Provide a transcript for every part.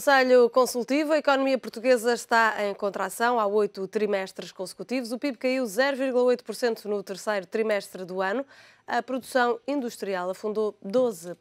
Conselho Consultivo, a economia portuguesa está em contração há oito trimestres consecutivos. O PIB caiu 0,8% no terceiro trimestre do ano. A produção industrial afundou 12%.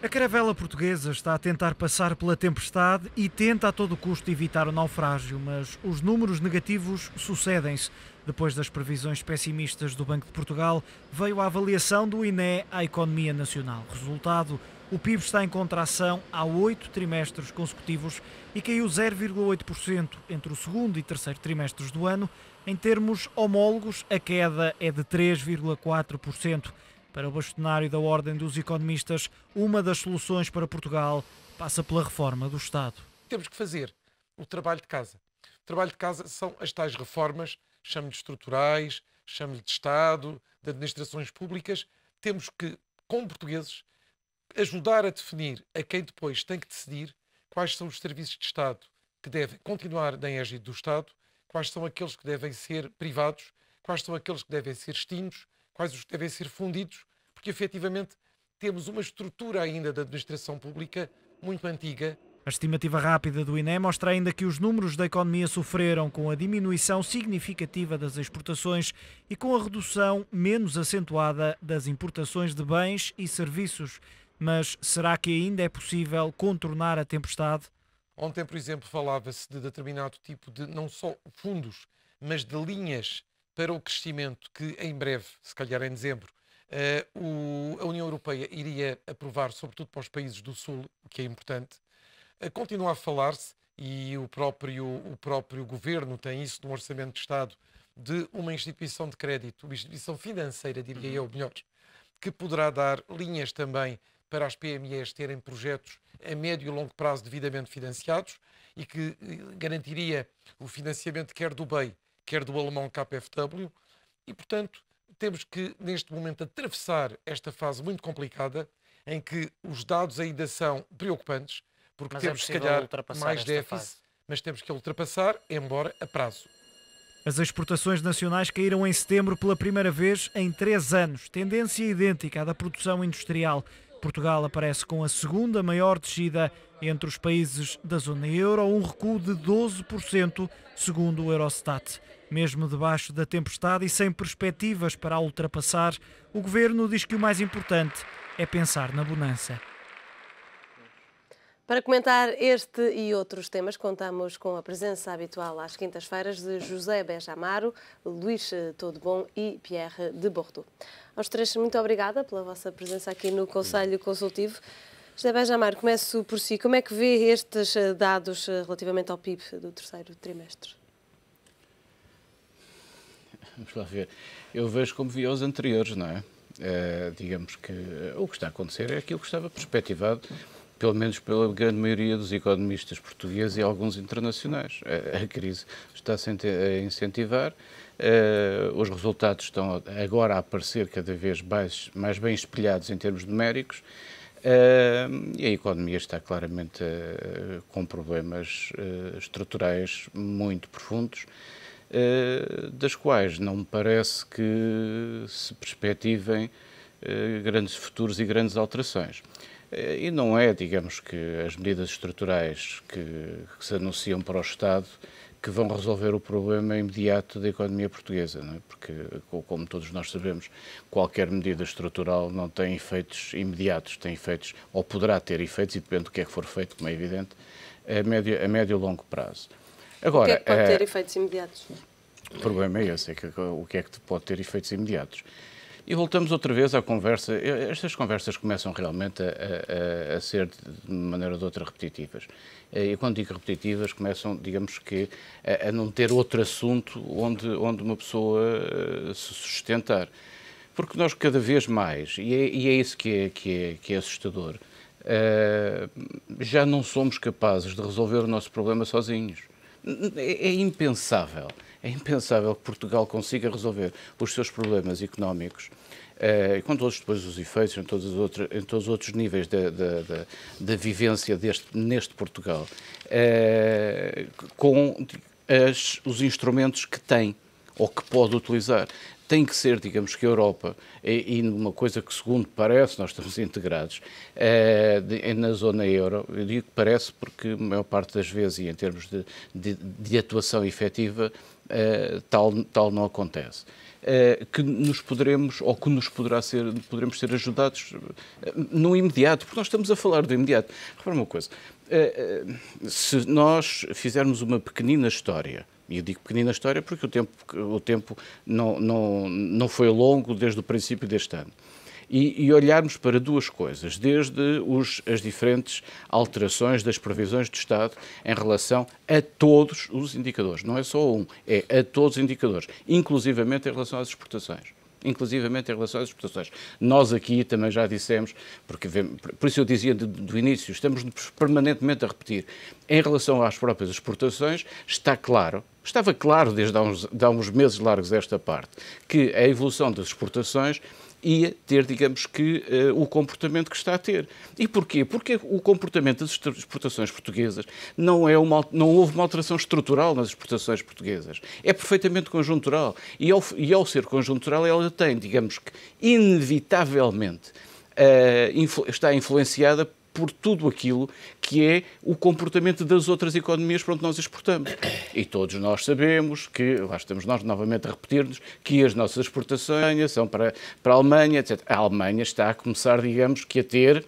A caravela portuguesa está a tentar passar pela tempestade e tenta a todo custo evitar o naufrágio, mas os números negativos sucedem-se. Depois das previsões pessimistas do Banco de Portugal, veio a avaliação do INE à economia nacional. Resultado: o PIB está em contração há oito trimestres consecutivos e caiu 0,8% entre o segundo e terceiro trimestres do ano. Em termos homólogos, a queda é de 3,4%. Para o bastonário da Ordem dos Economistas, uma das soluções para Portugal passa pela reforma do Estado. Temos que fazer o trabalho de casa. O trabalho de casa são as tais reformas, chamo-lhe estruturais, chamo-lhe de Estado, de administrações públicas. Temos que, com portugueses, ajudar a definir a quem depois tem que decidir quais são os serviços de Estado que devem continuar na égide do Estado, quais são aqueles que devem ser privados, quais são aqueles que devem ser extintos, quais os que devem ser fundidos, porque efetivamente temos uma estrutura ainda da administração pública muito antiga. A estimativa rápida do INE mostra ainda que os números da economia sofreram com a diminuição significativa das exportações e com a redução menos acentuada das importações de bens e serviços mas será que ainda é possível contornar a tempestade? Ontem, por exemplo, falava-se de determinado tipo de, não só fundos, mas de linhas para o crescimento que em breve, se calhar em dezembro, Uh, o, a União Europeia iria aprovar, sobretudo para os países do Sul, o que é importante. Uh, continua a falar-se, e o próprio, o próprio governo tem isso no Orçamento de Estado, de uma instituição de crédito, uma instituição financeira, diria uhum. eu, melhor, que poderá dar linhas também para as PMEs terem projetos a médio e longo prazo devidamente financiados e que eh, garantiria o financiamento quer do BEI, quer do alemão KfW. E, portanto, temos que, neste momento, atravessar esta fase muito complicada em que os dados ainda são preocupantes, porque mas é temos, é se calhar, mais déficit, fase. mas temos que ultrapassar, embora a prazo. As exportações nacionais caíram em setembro pela primeira vez em três anos, tendência idêntica à da produção industrial. Portugal aparece com a segunda maior descida entre os países da zona euro, um recuo de 12%, segundo o Eurostat. Mesmo debaixo da tempestade e sem perspectivas para a ultrapassar, o governo diz que o mais importante é pensar na bonança. Para comentar este e outros temas, contamos com a presença habitual às quintas-feiras de José Benjamaro, Luís eh, Bom e Pierre de Bordeaux. Aos três, muito obrigada pela vossa presença aqui no Conselho Consultivo. José Benjamaro, começo por si. Como é que vê estes eh, dados eh, relativamente ao PIB do terceiro trimestre? Vamos lá ver. Eu vejo como vi os anteriores, não é? Uh, digamos que o que está a acontecer é aquilo que estava perspectivado pelo menos pela grande maioria dos economistas portugueses e alguns internacionais. A, crise está a incentivar, uh, os resultados estão agora a aparecer cada vez mais, mais bem espelhados em termos numéricos. Uh, e a economia está claramente uh, com problemas estruturais muito profundos, das quais não me parece que se perspectivem grandes futuros e grandes alterações. Eh, e não é, digamos, que as medidas estruturais que, que, se anunciam para o Estado que vão resolver o problema imediato da economia portuguesa, é? porque, como todos nós sabemos, qualquer medida estrutural não tem efeitos imediatos, tem efeitos, ou poderá ter efeitos, e depende do que é que for feito, como é evidente, a médio, a médio e longo prazo. Agora, o que é que pode eh, ter efeitos imediatos? O problema é esse, é que, o que é que pode ter efeitos imediatos? E voltamos outra vez à conversa. Estas conversas começam realmente a, a, a ser, de maneira ou de outra, repetitivas. Eh, e quando digo repetitivas, começam, digamos que, a, a não ter outro assunto onde, onde uma pessoa eh, se sustentar. Porque nós, cada vez mais, e é, e é isso que é, que é, que é assustador, eh, já não somos capazes de resolver o nosso problema sozinhos. É, é impensável é impensável que Portugal consiga resolver os seus problemas económicos eh, e, com todos depois os efeitos em todos os outros, em todos os outros níveis da, vivência deste, neste Portugal, eh, com as, os instrumentos que tem ou que pode utilizar. Tem que ser, digamos que a Europa, e, e uma coisa que, segundo parece, nós estamos integrados eh, de, na zona euro. Eu digo que parece porque, a maior parte das vezes, e em termos de, de, de atuação efetiva, eh, tal, tal não acontece. Eh, que nos poderemos, ou que nos poderá ser, poderemos ser ajudados eh, no imediato, porque nós estamos a falar do imediato. Repara uma coisa, se nós fizermos uma pequenina história, e eu digo pequenina história porque o tempo, o tempo não, não, não foi longo desde o princípio deste ano, e, e olharmos para duas coisas, desde os, as diferentes alterações das previsões do Estado em relação a todos os indicadores, não é só um, é a todos os indicadores, inclusivamente em relação às exportações inclusivamente em relação às exportações. Nós aqui também já dissemos, porque por isso eu dizia do, do início, estamos permanentemente a repetir, em relação às próprias exportações, está claro, estava claro desde há uns, há uns meses largos esta parte, que a evolução das exportações ia ter, digamos que, uh, o comportamento que está a ter. E porquê? Porque o comportamento das exportações portuguesas não, é uma, não houve uma alteração estrutural nas exportações portuguesas. É perfeitamente conjuntural. E ao, e ao ser conjuntural, ela tem, digamos que, inevitavelmente, uh, influ, está influenciada por tudo aquilo que é o comportamento das outras economias para onde nós exportamos. E todos nós sabemos que, lá estamos nós novamente a repetir-nos, que as nossas exportações são para, para a Alemanha, etc. A Alemanha está a começar, digamos, que a ter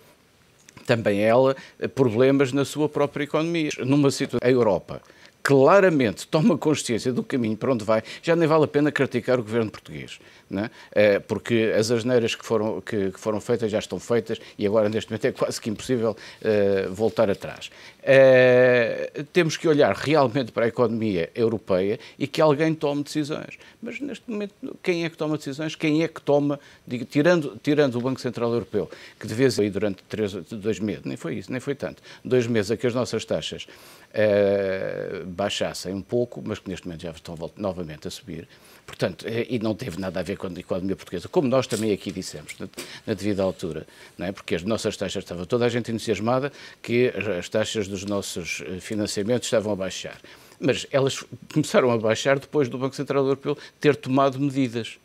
também ela eh, problemas na sua própria economia. Numa situação, a Europa claramente toma consciência do caminho para onde vai, já nem vale a pena criticar o governo português. Né? É, porque as asneiras que foram, que, que, foram feitas já estão feitas e agora neste momento é quase que impossível eh, voltar atrás. É, temos que olhar realmente para a economia europeia e que alguém tome decisões. Mas neste momento, quem é que toma decisões? Quem é que toma, digo, tirando, tirando o Banco Central Europeu, que de vez em durante três, dois meses, nem foi isso, nem foi tanto, dois meses a que as nossas taxas eh, baixassem um pouco, mas que neste momento já estão novamente a subir, Portanto, eh, e não teve nada a ver com a economia portuguesa, como nós também aqui dissemos, na, devida altura, não é? porque as nossas taxas estavam toda a gente entusiasmada que as taxas dos nossos eh, financiamentos estavam a baixar. Mas elas começaram a baixar depois do Banco Central Europeu ter tomado medidas.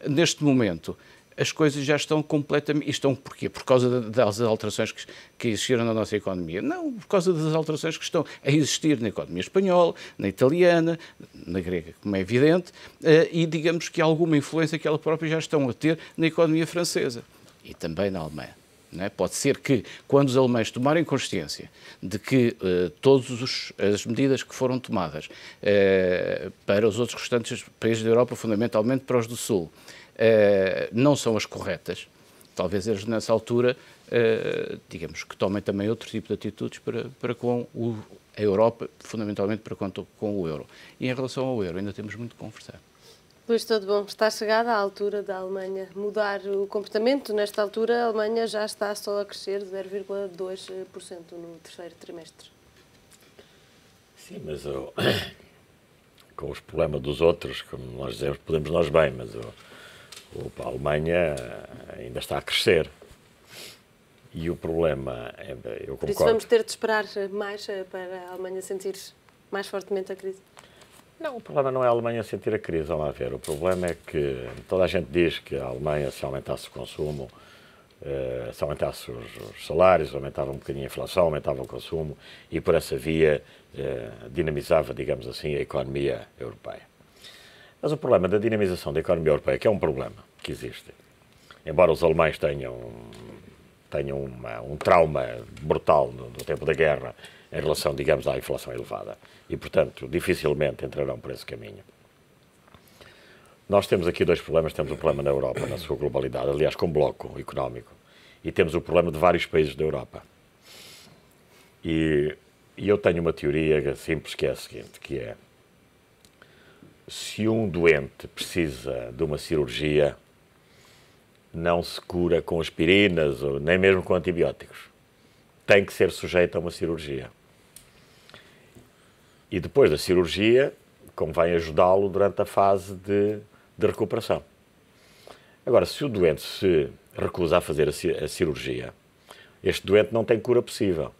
É? Neste momento, as coisas já estão completamente. Estão porquê? Por causa das alterações que, que existiram na nossa economia? Não, por causa das alterações que estão a existir na economia espanhola, na italiana, na grega, como é evidente, eh, e digamos que alguma influência que elas próprias já estão a ter na economia francesa e também na Alemanha. É? Pode ser que, quando os alemães tomarem consciência de que uh, eh, todas as medidas que foram tomadas uh, para os outros restantes países da Europa, fundamentalmente para os do Sul, eh, não são as corretas. Talvez eles, nessa altura, eh, digamos que tomem também outro tipo de atitudes para, para com o, a Europa, fundamentalmente para quanto com o euro. E em relação ao euro, ainda temos muito que conversar. Luís tudo Bom, está chegada a altura da Alemanha mudar o comportamento. Nesta altura, a Alemanha já está só a crescer 0,2% no terceiro trimestre. Sim, mas eu, com os problemas dos outros, como nós dizemos, podemos nós bem, mas eu, Opa, a Alemanha ainda está a crescer. E o problema, é, eu concordo... Por isso vamos ter de esperar mais eh, para a Alemanha sentir mais fortemente a crise? Não, o problema não é a Alemanha sentir a crise, vamos lá ver. O problema é que toda a gente diz que a Alemanha, se aumentasse o consumo, eh, se aumentasse os, salários, aumentava um bocadinho a inflação, aumentava o consumo e por essa via eh, dinamizava, digamos assim, a economia europeia. Mas o problema da dinamização da economia europeia, que é um problema que existe, embora os alemães tenham, tenham uma, um trauma brutal no, no, tempo da guerra em relação, digamos, à inflação elevada, e, portanto, dificilmente entrarão por esse caminho. Nós temos aqui dois problemas. Temos o um problema na Europa, na sua globalidade, aliás, com bloco económico, e temos o problema de vários países da Europa. E, e eu tenho uma teoria simples que é a seguinte, que é se um doente precisa de uma cirurgia, não se cura com aspirinas ou nem mesmo com antibióticos. Tem que ser sujeito a uma cirurgia. E depois da cirurgia, convém ajudá-lo durante a fase de, de, recuperação. Agora, se o doente se recusa a fazer a, cirurgia, este doente não tem cura possível.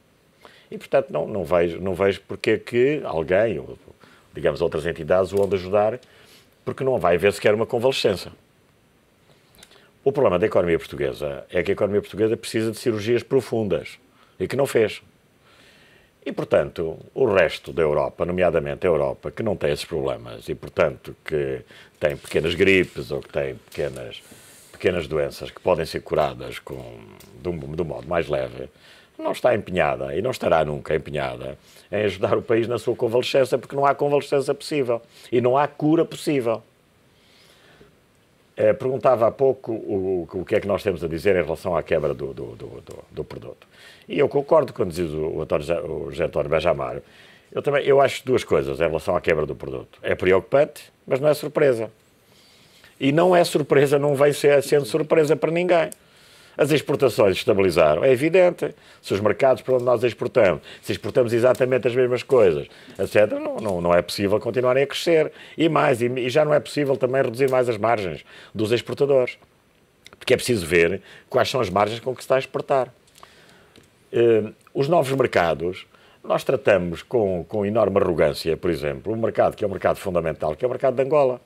E, portanto, não, não, vejo, não vejo porque é que alguém, ou, digamos, outras entidades o onde ajudar, porque não vai haver sequer uma convalescença. O problema da economia portuguesa é que a economia portuguesa precisa de cirurgias profundas e que não fez. E, portanto, o resto da Europa, nomeadamente a Europa, que não tem esses problemas e, portanto, que tem pequenas gripes ou que tem pequenas, pequenas doenças que podem ser curadas com, de, um, de um modo mais leve, não está empenhada e não estará nunca empenhada em ajudar o país na sua convalescença, porque não há convalescença possível e não há cura possível. É, perguntava há pouco o, o que é que nós temos a dizer em relação à quebra do, do, do, do, do produto. E eu concordo quando diz o, o, o José António Benjamar. Eu também eu acho duas coisas em relação à quebra do produto. É preocupante, mas não é surpresa. E não é surpresa, não vem ser, sendo surpresa para ninguém. As exportações estabilizaram, é evidente. Se os mercados para onde nós exportamos, se exportamos exatamente as mesmas coisas, etc., não, não, não é possível continuarem a crescer. E mais, e, e já não é possível também reduzir mais as margens dos exportadores. Porque é preciso ver quais são as margens com que se está a exportar. Uh, os novos mercados, nós tratamos com, com enorme arrogância, por exemplo, um mercado que é um mercado fundamental, que é o mercado de Angola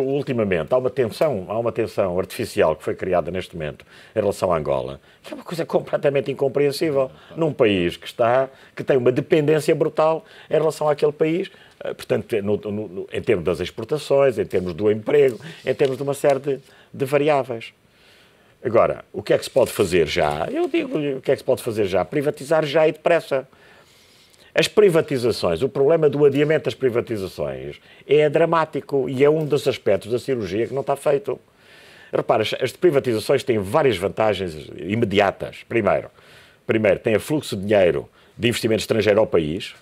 ultimamente há uma tensão, há uma tensão artificial que foi criada neste momento em relação à Angola, que é uma coisa completamente incompreensível num país que está, que tem uma dependência brutal em relação àquele país, eh, portanto, no, no, em termos das exportações, em termos do emprego, em termos de uma série de, de variáveis. Agora, o que é que se pode fazer já? Eu digo-lhe o que é que se pode fazer já. Privatizar já e depressa. As privatizações, o problema do adiamento das privatizações é dramático e é um dos aspectos da cirurgia que não está feito. Repara, as privatizações têm várias vantagens imediatas. Primeiro, primeiro tem a fluxo de dinheiro de investimento estrangeiro ao país,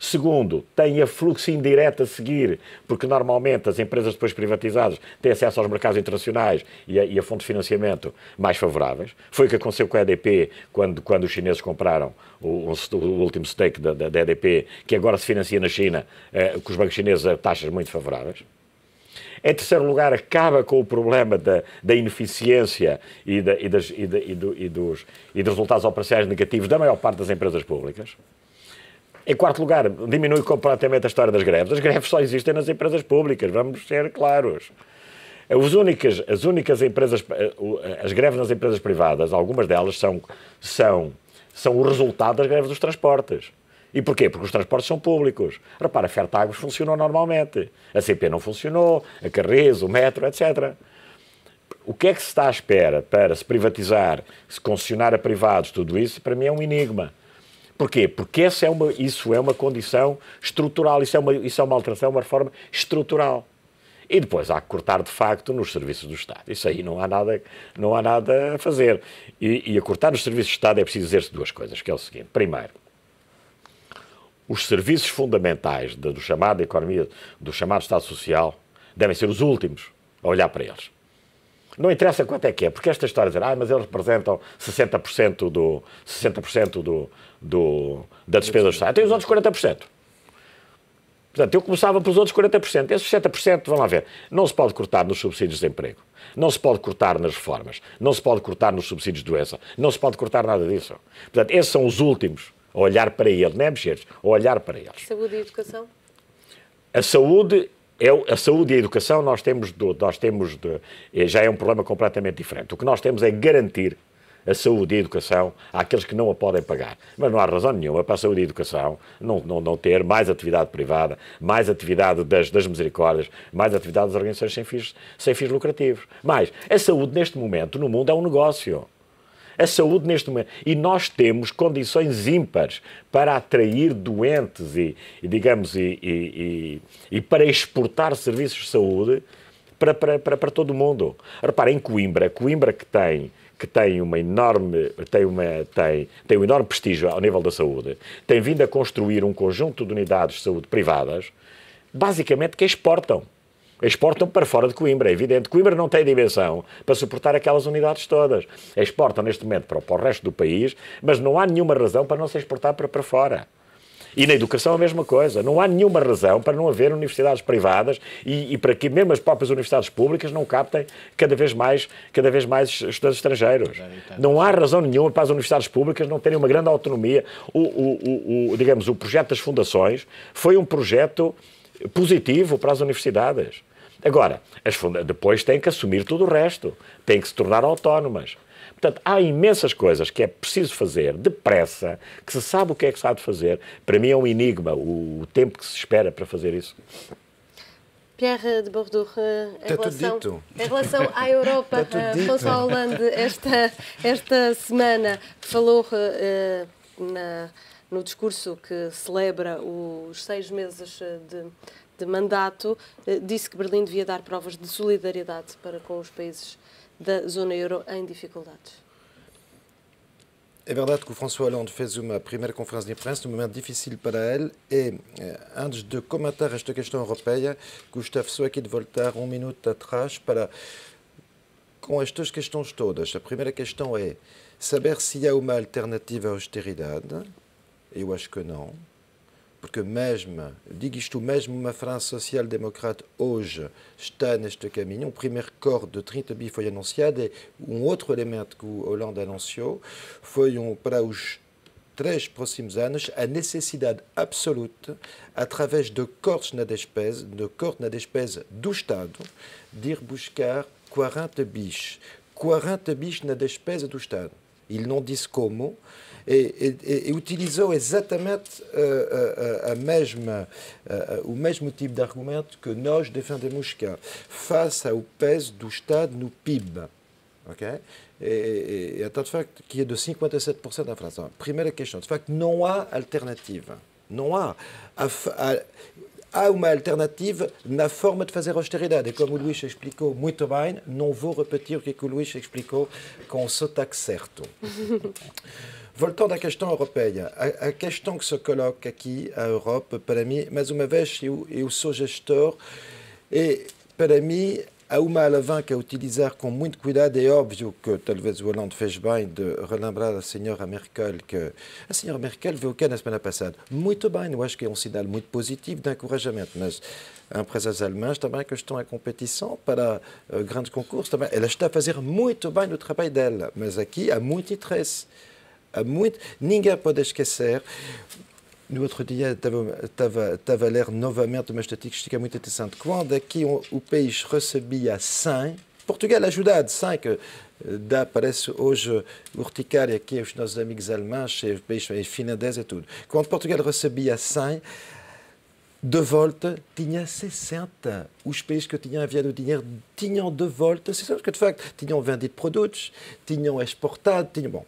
Segundo, tem a fluxo indireto a seguir, porque normalmente as empresas depois privatizadas têm acesso aos mercados internacionais e a, e a fontes de financiamento mais favoráveis. Foi o que aconteceu com a EDP quando, quando os chineses compraram o, o, o último stake da, da, da, EDP, que agora se financia na China, eh, com os bancos chineses a taxas muito favoráveis. Em terceiro lugar, acaba com o problema da, da ineficiência e, da, e, das, e, da, e, do, e, dos, e dos resultados operacionais negativos da maior parte das empresas públicas. Em quarto lugar, diminui completamente a história das greves. As greves só existem nas empresas públicas, vamos ser claros. As únicas, as únicas empresas, eh, as greves nas empresas privadas, algumas delas são, são, são o resultado das greves dos transportes. E porquê? Porque os transportes são públicos. Repara, a Fertagos funcionou normalmente. A CP não funcionou, a Carris, o metro, etc. O que é que se está à espera para se privatizar, se concessionar a privados, tudo isso, para mim é um enigma. Porquê? Porque essa é uma, isso é uma condição estrutural, isso é uma, isso é uma alteração, é uma reforma estrutural. E depois há que cortar de facto nos serviços do Estado. Isso aí não há nada, não há nada a fazer. E, e a cortar nos serviços do Estado é preciso dizer-se duas coisas, que é o seguinte. Primeiro, os serviços fundamentais da, do chamado economia, do chamado Estado Social, devem ser os últimos a olhar para eles. Não interessa quanto é que é, porque esta história de dizer, ah, mas eles representam 60% do, 60% do, do, da despesa do Estado. Tem os outros 40%. Portanto, eu começava pelos outros 40%. Esses 60%, vão lá ver, não se pode cortar nos subsídios de emprego, não se pode cortar nas reformas, não se pode cortar nos subsídios de doença, não se pode cortar nada disso. Portanto, esses são os últimos a olhar para eles, não é mexer, a olhar para eles. Saúde e educação? A saúde é, a saúde e a educação nós temos, do, nós temos de, já é um problema completamente diferente. O que nós temos é garantir a saúde e a educação àqueles que não a podem pagar. Mas não há razão nenhuma para a saúde e a educação não, não, não ter mais atividade privada, mais atividade das, das misericórdias, mais atividade das organizações sem fins, sem fins lucrativos. Mais, a saúde neste momento no mundo é um negócio. A saúde neste momento. E nós temos condições ímpares para atrair doentes e, e digamos, e, e, e para exportar serviços de saúde para, para, para, para todo o mundo. Repara, em Coimbra, Coimbra que tem que tem uma enorme tem uma tem tem um enorme prestígio ao nível da saúde, tem vindo a construir um conjunto de unidades de saúde privadas, basicamente que exportam exportam para fora de Coimbra, é evidente. Coimbra não tem dimensão para suportar aquelas unidades todas. Exportam neste momento para, o resto do país, mas não há nenhuma razão para não se exportar para, para fora. E na educação a mesma coisa. Não há nenhuma razão para não haver universidades privadas e, e para que mesmo as próprias universidades públicas não captem cada vez mais, cada vez mais estudantes estrangeiros. É, não há razão nenhuma para as universidades públicas não terem uma grande autonomia. O, o, o, o digamos, o projeto das fundações foi um projeto positivo para as universidades. Agora, as funda depois têm que assumir tudo o resto, têm que se tornar autónomas. Portanto, há imensas coisas que é preciso fazer depressa, que se sabe o que é que se há de fazer. Para mim é um enigma o, tempo que se espera para fazer isso. Pierre de Bordeaux, eh, em, relação, em relação à Europa, eh, François Hollande, esta, esta semana falou eh, na, no discurso que celebra os seis meses de, de mandato, disse que Berlim devia dar provas de solidariedade para com os países da zona euro em dificuldades. É verdade que o François Hollande fez uma primeira conferência de imprensa num momento difícil para ele e eh, antes de comentar esta questão europeia, Gustavo, só aqui de voltar um minuto atrás para com estas questões todas. A primeira questão é saber se há uma alternativa à austeridade. Eu acho que não. porque mesmo, même, même social démocrate, oge está et caminho. un premier corps de 30 bi foi ou et un outro élément que Hollande anunciou foi a necessidade à de corps, na de deux na despesa dire de biches, buscar 40 bis. 40 bis na Ils et utilisons exactement le euh, euh, euh, même type même type même, euh, de que nós defendemos face à pèse du stade no PIB. Okay? à de fact qui est de 57% d'inflation. Première question. question. de fact pas alternative. alternative à à A, a, La forme na forme de faire austeridade. Et comme Louis Luís explicou muito non vous vou repetir que, Louis Luís com s'attaque Voltant d'Akashtan europeia, Akashtan que se coloque aqui à Europe, para mim, et uma vez et eu sou gestor e para mim há uma alavanca a utilizar com muito cuidado. É óbvio que talvez o Hollande de relembrar a senhora Merkel que a senhora Merkel veio cá na semana passada. Muito bem, eu acho que é um sinal muito positivo de encorajamento, mas empresas alemãs também que estão em competição para uh, grandes concursos. Também. Ela está à fazer muito bem o trabalho dela, mas aqui há muito interesse a muit ninguém pode esquecer no outro dia estava, estava, estava a ler novamente uma estatística muito interessante. Quando aqui o país recebia 100, Portugal ajudado 5 euh, da parece hoje, urticária aqui os nossos amigos alemães, e país finlandês e tudo. Quando Portugal recebia 100, de volta tinha 60. Os países que tinham enviado o dinheiro tinham de volta 60, porque de facto tinham vendido produtos, tinham exportado, tinham. Bom,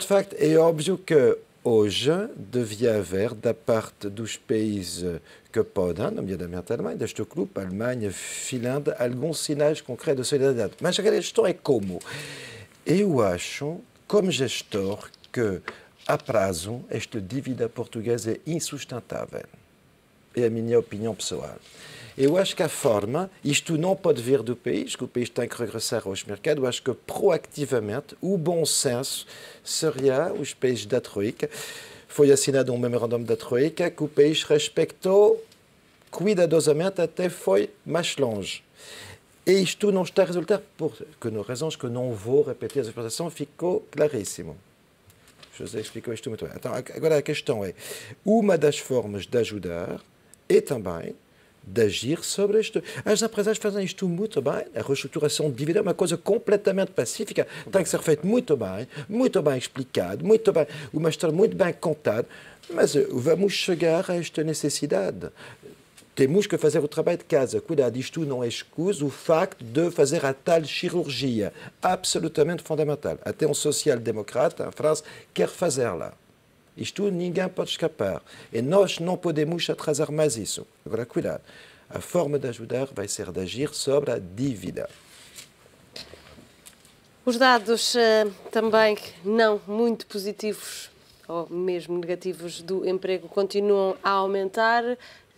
fait, il est obvious que hoje devient vert d'appart d'où pays que que podan, nom bien de d'Allemagne, d'Achete Club, Allemagne, Finlande, algon signage concret de solidarité. Mais je regarde, je et comme. Et où achon, comme je que à prason, est-ce que divide portugaise est insustentable. Et à mon opinion personnelle. Eu acho que a forma, isto não pode vir do país, que o país tem que regressar aos mercados, eu acho que proactivamente, o bom senso seria os países da Troika. Foi assinado um memorandum da Troika que o país respeitou cuidadosamente até foi mais longe. E isto não está a resultar por que não razões que não vou repetir as explicações, ficou claríssimo. Je explicou isto muito bem. Então, agora a questão é, uma das formas de est é também d'agir sobre isto. As empresas fazem isto muito bien. a reestruturação de dívida é uma coisa completamente pacifique, tem que ser feito muito bem, muito bem explicado, muito bem, uma história muito bem contada, mas eh, vamos chegar a esta necessidade. Temos que fazer o travail de casa. Cuidado, isto não excusa o fait de fazer a tal cirurgia, absolument fundamental. Até um social démocrate en França, quer faire. la Isto ninguém pode escapar. E nós não podemos atrasar mais isso. Agora, cuidado. A forma de ajudar vai ser de agir sobre a dívida. Os dados eh, também não muito positivos ou mesmo negativos do emprego continuam a aumentar.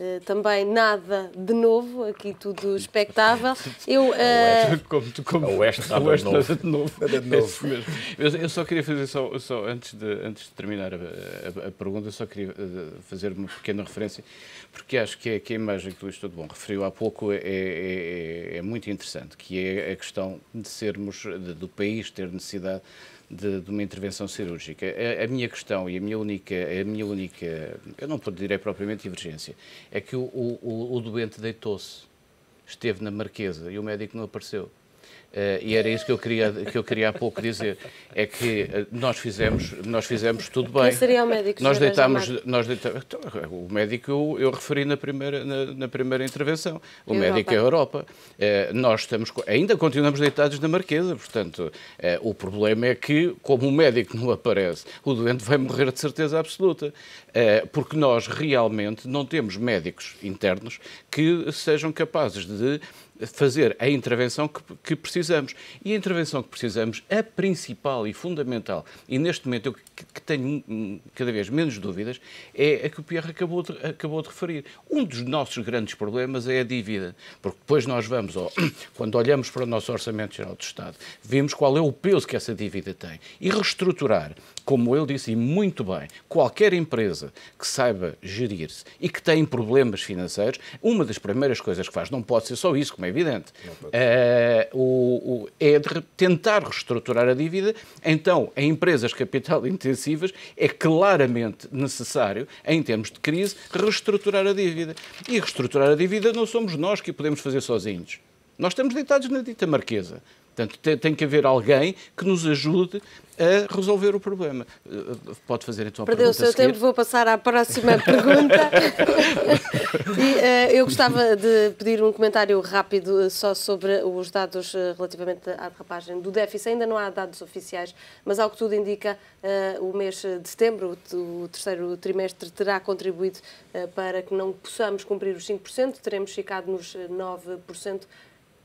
Eh, também nada de novo, aqui tudo espectável. Eu, uh... como, tu, como, a Oeste nada, de, novo. de novo. Nada de novo. eu, só queria fazer, só, só antes, de, antes de terminar a, a, a pergunta, só queria eh, fazer uma pequena referência, porque acho que, é, que a imagem que o Luís Bom referiu há pouco é, é, é, é, muito interessante, que é a questão de sermos, de, do país ter necessidade de, de uma intervenção cirúrgica. A, a, minha questão e a minha única, a minha única, eu não direi é propriamente divergência, é que o, o, o doente deitou-se, esteve na marquesa e o médico não apareceu. Uh, e era isso que eu queria que eu queria há pouco dizer é que eh, nós fizemos nós fizemos tudo bem Quem seria o médico nós deitámos nós então, o médico eu, eu, referi na primeira na, na primeira intervenção o Europa. médico é a Europa uh, nós estamos ainda continuamos deitados na Marquesa portanto uh, o problema é que como o médico não aparece o doente vai morrer de certeza absoluta porque nós realmente não temos médicos internos que sejam capazes de fazer a intervenção que, que, precisamos. E a intervenção que precisamos, a principal e fundamental, e neste momento eu que, que tenho hum, hum, cada vez menos dúvidas, é a que o Pierre acabou de, acabou de referir. Um dos nossos grandes problemas é a dívida, porque depois nós vamos, ao, quando olhamos para o nosso Orçamento Geral do Estado, vemos qual é o peso que essa dívida tem. E reestruturar como eu disse, e muito bem, qualquer empresa que saiba gerir-se e que tem problemas financeiros, uma das primeiras coisas que faz, não pode ser só isso, como é evidente, é, o, o, é tentar reestruturar a dívida. Então, em empresas capital intensivas, é claramente necessário, em termos de crise, reestruturar a dívida. E reestruturar a dívida não somos nós que podemos fazer sozinhos. Nós estamos deitados na dita marquesa. Portanto, tem, tem que haver alguém que nos ajude a resolver o problema. Eh, pode fazer então a Perdeu pergunta. Perdeu o seu tempo, vou passar à próxima pergunta. e, uh, eu gostava de pedir um comentário rápido eh, só sobre os dados relativamente à derrapagem do déficit. Ainda não há dados oficiais, mas ao que tudo indica, uh, o mês de setembro, o, o terceiro trimestre, terá contribuído uh, para que não possamos cumprir os 5%, teremos ficado nos 9%.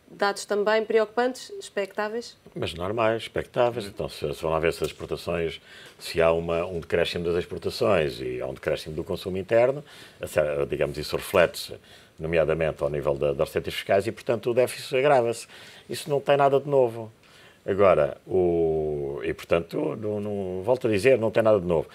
Dados também preocupantes, expectáveis? Mas normais, expectáveis. Então, se, se vão lá ver se as exportações, se há uma, um decréscimo das exportações e há um decréscimo do consumo interno, digamos, isso reflete-se, nomeadamente, ao nível da, das receitas fiscais e, portanto, o déficit agrava-se. Isso não tem nada de novo. Agora, o, e portanto, volto a dizer, não tem nada de novo.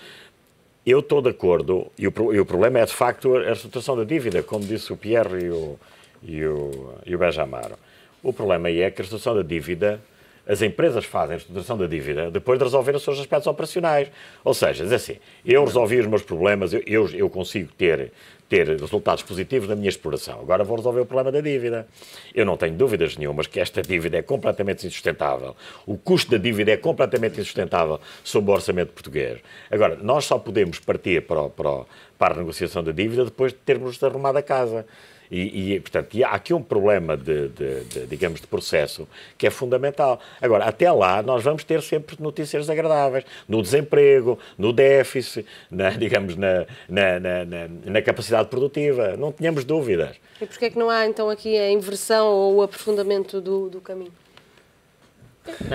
Eu estou de acordo, e o, e o problema é de facto a reestruturação da dívida, como disse o Pierre e o, e o, e o Benjamaro. O problema aí é que a restituição da dívida, as empresas fazem a restituição da dívida depois de resolver os seus aspectos operacionais. Ou seja, diz assim, eu resolvi os meus problemas, eu, eu, eu consigo ter, ter resultados positivos na minha exploração. Agora vou resolver o problema da dívida. Eu não tenho dúvidas nenhumas que esta dívida é completamente insustentável. O custo da dívida é completamente insustentável sob o orçamento português. Agora, nós só podemos partir para, para, para a renegociação da dívida depois de termos arrumado a casa. E, e portanto, e há aqui um problema de, de, de, digamos, de processo que é fundamental. Agora, até lá, nós vamos ter sempre notícias desagradáveis no desemprego, no déficit, na, digamos, na, na, na, na capacidade produtiva. Não tínhamos dúvidas. E porquê é que não há, então, aqui a inversão ou o aprofundamento do, do caminho?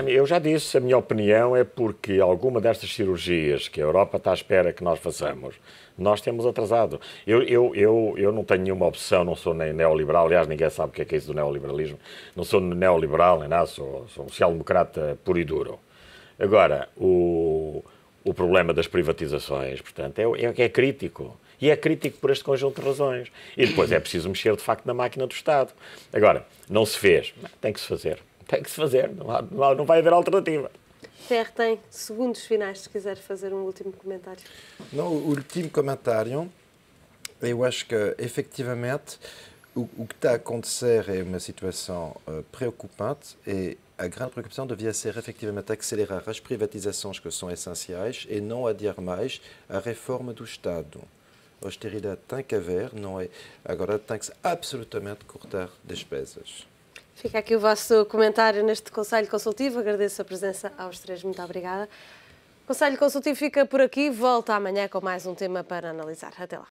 Eu já disse, a minha opinião é porque alguma destas cirurgias que a Europa está à espera que nós façamos nós temos atrasado. Eu, eu, eu, eu não tenho nenhuma opção, não sou nem neoliberal, aliás, ninguém sabe o que é, que é isso do neoliberalismo. Não sou neoliberal nem nada, sou, sou social-democrata puro e duro. Agora, o, o problema das privatizações, portanto, é, é, é crítico. E é crítico por este conjunto de razões. E depois é preciso mexer, de facto, na máquina do Estado. Agora, não se fez. Tem que se fazer. Tem que se fazer. Não, há, não vai haver alternativa. Fer tem segundos finais, se quiser fazer um último comentário. Não, o último comentário, eu acho que efetivamente o, o que está a acontecer é uma situação uh, preocupante e a grande preocupação devia ser efetivamente acelerar as privatizações que são essenciais e não adiar mais a reforma do Estado. A austeridade tem que haver, não é? Agora tem que absolutamente cortar despesas. Fica aqui o vosso comentário neste Conselho Consultivo. Agradeço a presença aos três. Muito obrigada. O Conselho Consultivo fica por aqui. Volta amanhã com mais um tema para analisar. Até lá.